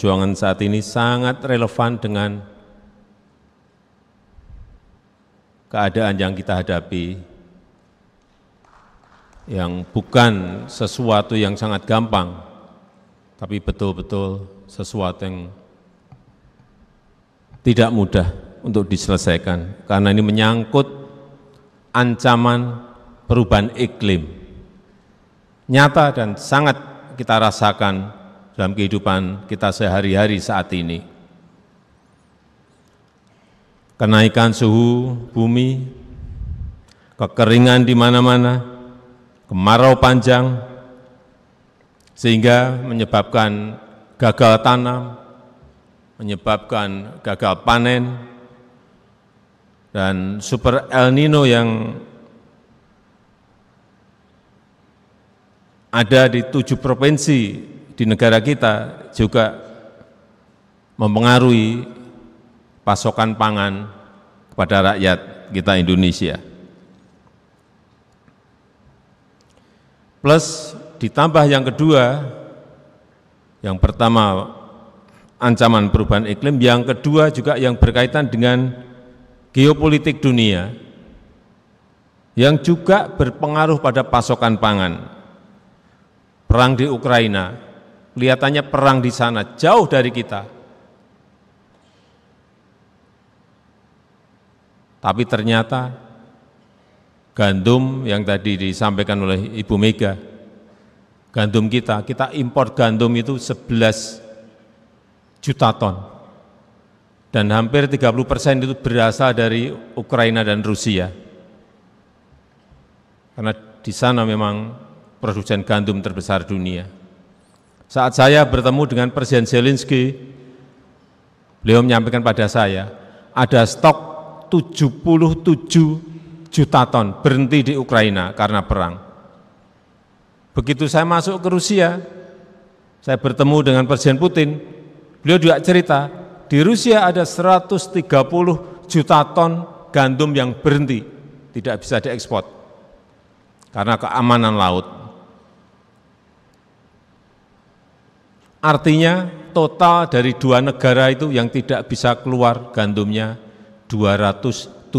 perjuangan saat ini sangat relevan dengan keadaan yang kita hadapi, yang bukan sesuatu yang sangat gampang, tapi betul-betul sesuatu yang tidak mudah untuk diselesaikan, karena ini menyangkut ancaman perubahan iklim. Nyata dan sangat kita rasakan dalam kehidupan kita sehari-hari saat ini. Kenaikan suhu bumi, kekeringan di mana-mana, kemarau panjang, sehingga menyebabkan gagal tanam, menyebabkan gagal panen, dan super El Nino yang ada di tujuh provinsi di negara kita juga mempengaruhi pasokan pangan kepada rakyat kita Indonesia. Plus ditambah yang kedua, yang pertama ancaman perubahan iklim, yang kedua juga yang berkaitan dengan geopolitik dunia yang juga berpengaruh pada pasokan pangan. Perang di Ukraina Kelihatannya perang di sana, jauh dari kita. Tapi ternyata gandum yang tadi disampaikan oleh Ibu Mega, gandum kita, kita impor gandum itu 11 juta ton. Dan hampir 30 persen itu berasal dari Ukraina dan Rusia. Karena di sana memang produsen gandum terbesar dunia. Saat saya bertemu dengan Presiden Zelensky, beliau menyampaikan pada saya, ada stok 77 juta ton berhenti di Ukraina karena perang. Begitu saya masuk ke Rusia, saya bertemu dengan Presiden Putin, beliau juga cerita, di Rusia ada 130 juta ton gandum yang berhenti, tidak bisa diekspor karena keamanan laut. Artinya total dari dua negara itu yang tidak bisa keluar gandumnya 207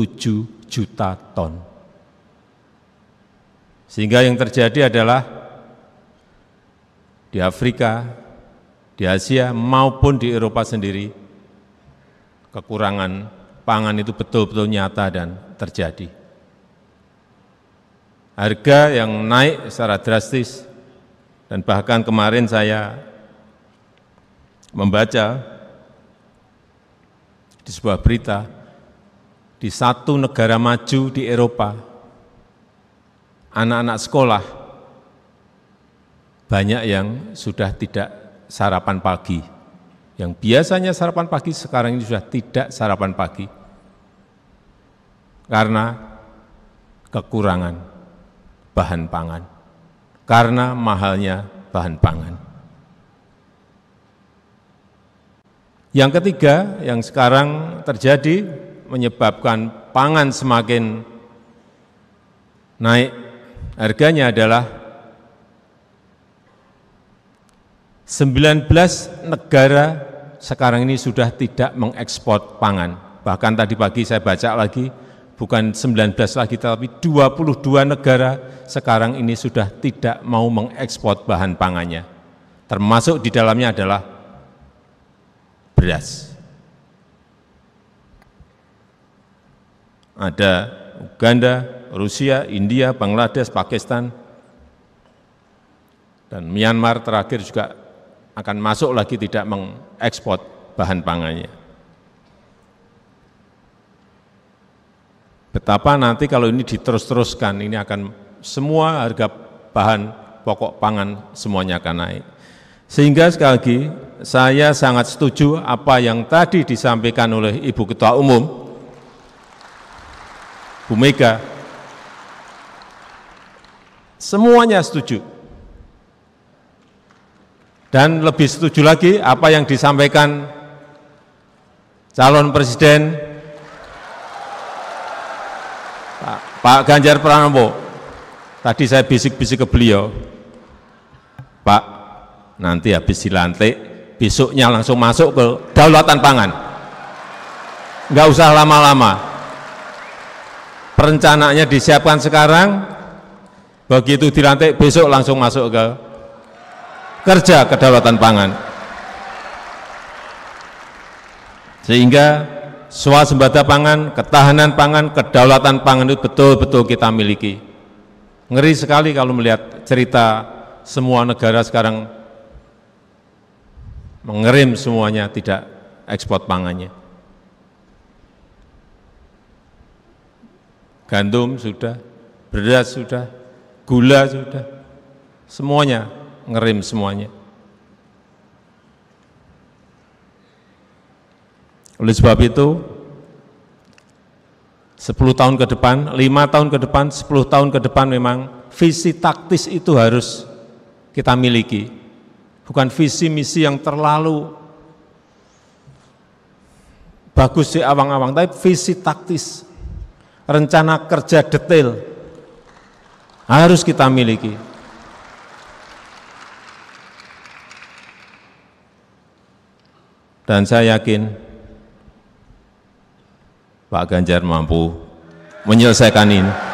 juta ton. Sehingga yang terjadi adalah di Afrika, di Asia maupun di Eropa sendiri kekurangan pangan itu betul-betul nyata dan terjadi. Harga yang naik secara drastis dan bahkan kemarin saya membaca di sebuah berita di satu negara maju di Eropa anak-anak sekolah banyak yang sudah tidak sarapan pagi. Yang biasanya sarapan pagi sekarang ini sudah tidak sarapan pagi karena kekurangan bahan pangan, karena mahalnya bahan pangan. Yang ketiga, yang sekarang terjadi menyebabkan pangan semakin naik harganya adalah 19 negara sekarang ini sudah tidak mengekspor pangan. Bahkan tadi pagi saya baca lagi, bukan 19 lagi, tapi 22 negara sekarang ini sudah tidak mau mengekspor bahan pangannya. Termasuk di dalamnya adalah beras. Ada Uganda, Rusia, India, Bangladesh, Pakistan, dan Myanmar terakhir juga akan masuk lagi tidak mengekspor bahan pangannya. Betapa nanti kalau ini diterus-teruskan, ini akan semua harga bahan pokok pangan semuanya akan naik. Sehingga sekali lagi saya sangat setuju apa yang tadi disampaikan oleh Ibu Ketua Umum, Bu Mega. Semuanya setuju. Dan lebih setuju lagi apa yang disampaikan calon presiden Pak, Ganjar Pranowo. Tadi saya bisik-bisik ke beliau, Pak, nanti habis dilantik besoknya langsung masuk ke daulatan pangan. Enggak usah lama-lama. Perencanaannya disiapkan sekarang, begitu dilantik besok langsung masuk ke kerja kedaulatan pangan. Sehingga swasembada pangan, ketahanan pangan, kedaulatan pangan itu betul-betul kita miliki. Ngeri sekali kalau melihat cerita semua negara sekarang mengerim semuanya, tidak ekspor pangannya. Gandum sudah, beras sudah, gula sudah, semuanya ngerim semuanya. Oleh sebab itu, 10 tahun ke depan, 5 tahun ke depan, 10 tahun ke depan memang visi taktis itu harus kita miliki bukan visi misi yang terlalu bagus di awang-awang, tapi visi taktis, rencana kerja detail harus kita miliki. Dan saya yakin Pak Ganjar mampu menyelesaikan ini.